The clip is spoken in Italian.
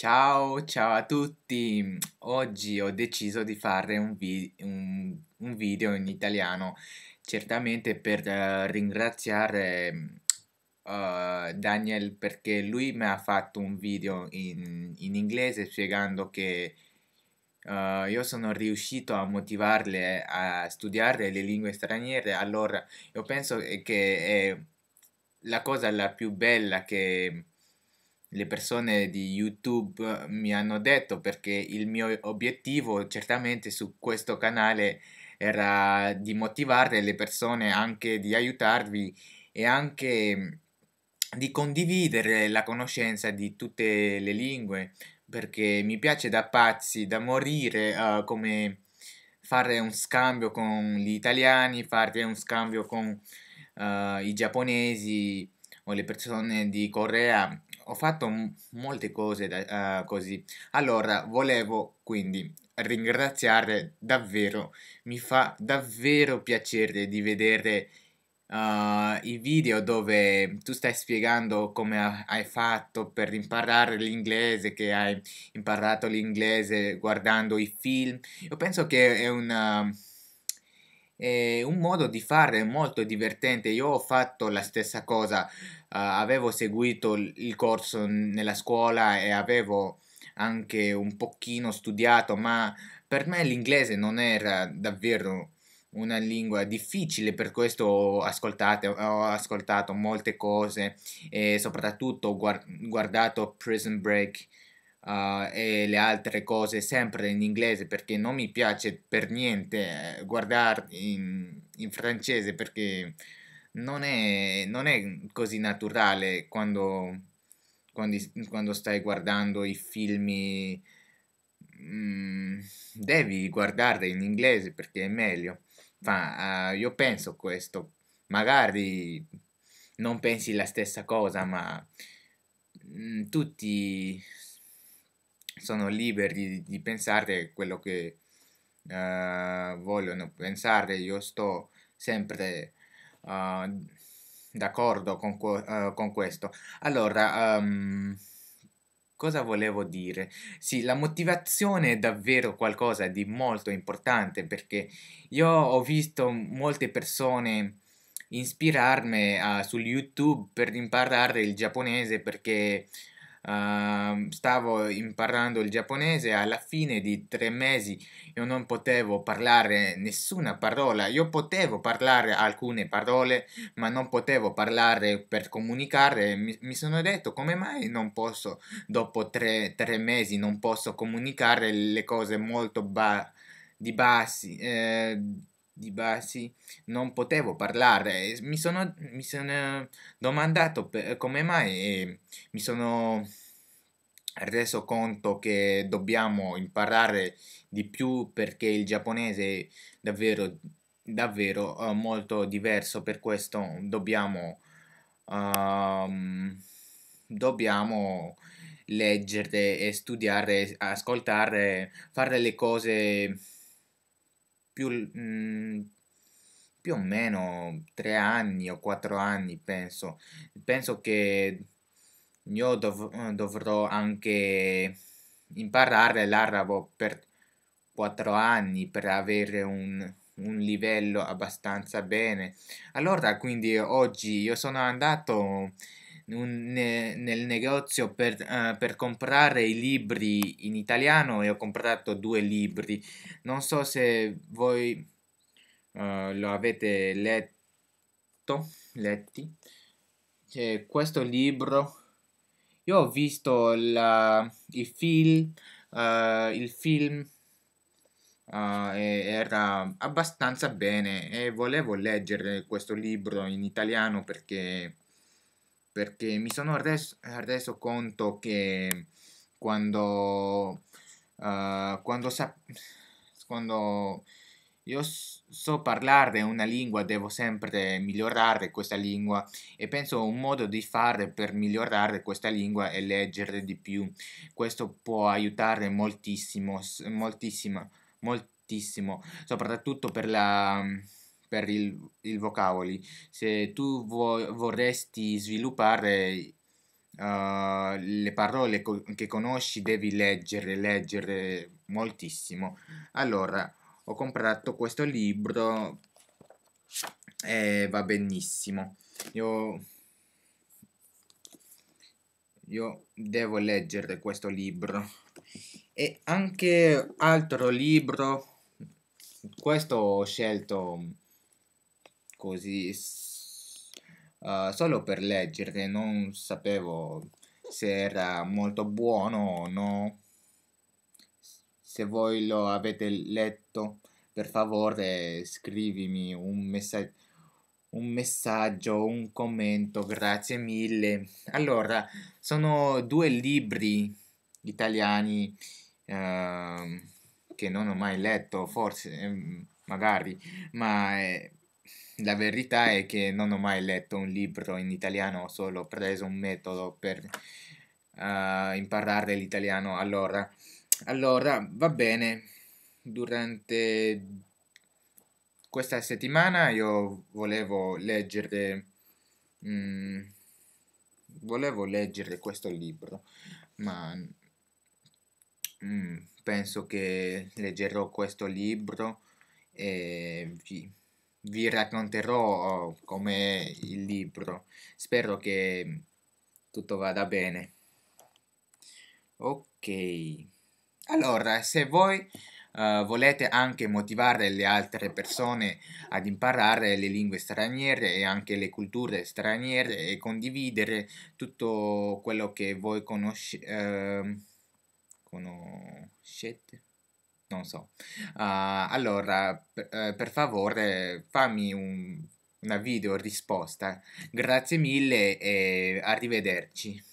Ciao, ciao a tutti! Oggi ho deciso di fare un, vi un, un video in italiano certamente per uh, ringraziare uh, Daniel perché lui mi ha fatto un video in, in inglese spiegando che uh, io sono riuscito a motivarle a studiare le lingue straniere allora io penso che è la cosa la più bella che le persone di YouTube mi hanno detto perché il mio obiettivo certamente su questo canale era di motivare le persone anche di aiutarvi e anche mm, di condividere la conoscenza di tutte le lingue perché mi piace da pazzi, da morire uh, come fare un scambio con gli italiani, fare un scambio con uh, i giapponesi o le persone di Corea ho fatto m- molte cose da, uh, così. Allora, volevo quindi ringraziare davvero, mi fa davvero piacere di vedere uh, i video dove tu stai spiegando come hai fatto per imparare l'inglese, che hai imparato l'inglese guardando i film. Io penso che è una è un modo di fare molto divertente. Io ho fatto la stessa cosa eh, avevo seguito il corso nella scuola e avevo anche un pochino studiato, ma per me l'inglese non era davvero una lingua difficile, per questo ho ascoltato, ho ascoltato molte cose e soprattutto ho guardato Prison Break uh, e le altre cose sempre in inglese perché non mi piace per niente eh, guardare in, in francese perché non è, non è così naturale quando, quando, quando, stai guardando i film. Mm, devi guardarli in inglese perché è meglio. Fa, uh, ah, io penso questo. Magari non pensi la stessa cosa, ma mm, tutti sono liberi di, di pensare quello che uh, vogliono pensare. Io sto sempre uh, d'accordo con, uh, con, questo. Allora, um, cosa volevo dire? Sì, la motivazione è davvero qualcosa di molto importante perché io ho visto molte persone ispirarmi uh, eh, su YouTube per imparare il giapponese perché Uh, stavo imparando il giapponese alla fine di tre mesi io non potevo parlare nessuna parola io potevo parlare alcune parole ma non potevo parlare per comunicare mi, mi sono detto come mai non posso dopo tre, tre mesi non posso comunicare le cose molto ba- di bassi eh, di Basi non potevo parlare. Mi sono, mi sono domandato per, come mai e mi sono reso conto che dobbiamo imparare di più perché il giapponese è davvero, davvero eh, molto diverso. Per questo dobbiamo, um, dobbiamo leggere e studiare, ascoltare, fare le cose più, mh, mm, più o meno tre anni o quattro anni, penso. Penso che io dov- eh, dovrò anche imparare l'arabo per quattro anni per avere un, un livello abbastanza bene. Allora, quindi oggi io sono andato un, ne, nel negozio per, uh, per, comprare i libri in italiano e ho comprato due libri. Non so se voi uh, lo avete letto, letti. C'è questo libro, io ho visto la, eh, il film, uh, il film Uh, era abbastanza bene e volevo leggere questo libro in italiano perché perché mi sono reso, reso conto che quando, uh, quando, quando io so parlare una lingua devo sempre migliorare questa lingua e penso un modo di fare per migliorare questa lingua è leggere di più questo può aiutare moltissimo moltissimo moltissimo soprattutto per la per il, il vocaboli. Se tu vuo, vorresti sviluppare uh, le parole co che conosci, devi leggere, leggere moltissimo. Allora, ho comprato questo libro e va benissimo. Io, io devo leggere questo libro e anche altro libro questo ho scelto così uh, solo per leggere, non sapevo se era molto buono o no. Se voi lo avete letto, per favore scrivimi un, messaggio un messaggio, un commento, grazie mille. Allora, sono due libri italiani eh, che non ho mai letto, forse, eh, magari, ma eh, la verità è che non ho mai letto un libro in italiano, ho solo preso un metodo per uh, imparare l'italiano. Allora, allora, va bene, durante questa settimana io volevo leggere, mm, volevo leggere questo libro, ma mm, penso che leggerò questo libro e vi vi racconterò oh, come il libro. Spero che mm, tutto vada bene. Ok. Allora, se voi uh, volete anche motivare le altre persone ad imparare le lingue straniere e anche le culture straniere e condividere tutto quello che voi conosce, uh, conoscete, non so. Uh, allora, per, eh, per, favore, fammi un, una video risposta. Grazie mille e arrivederci.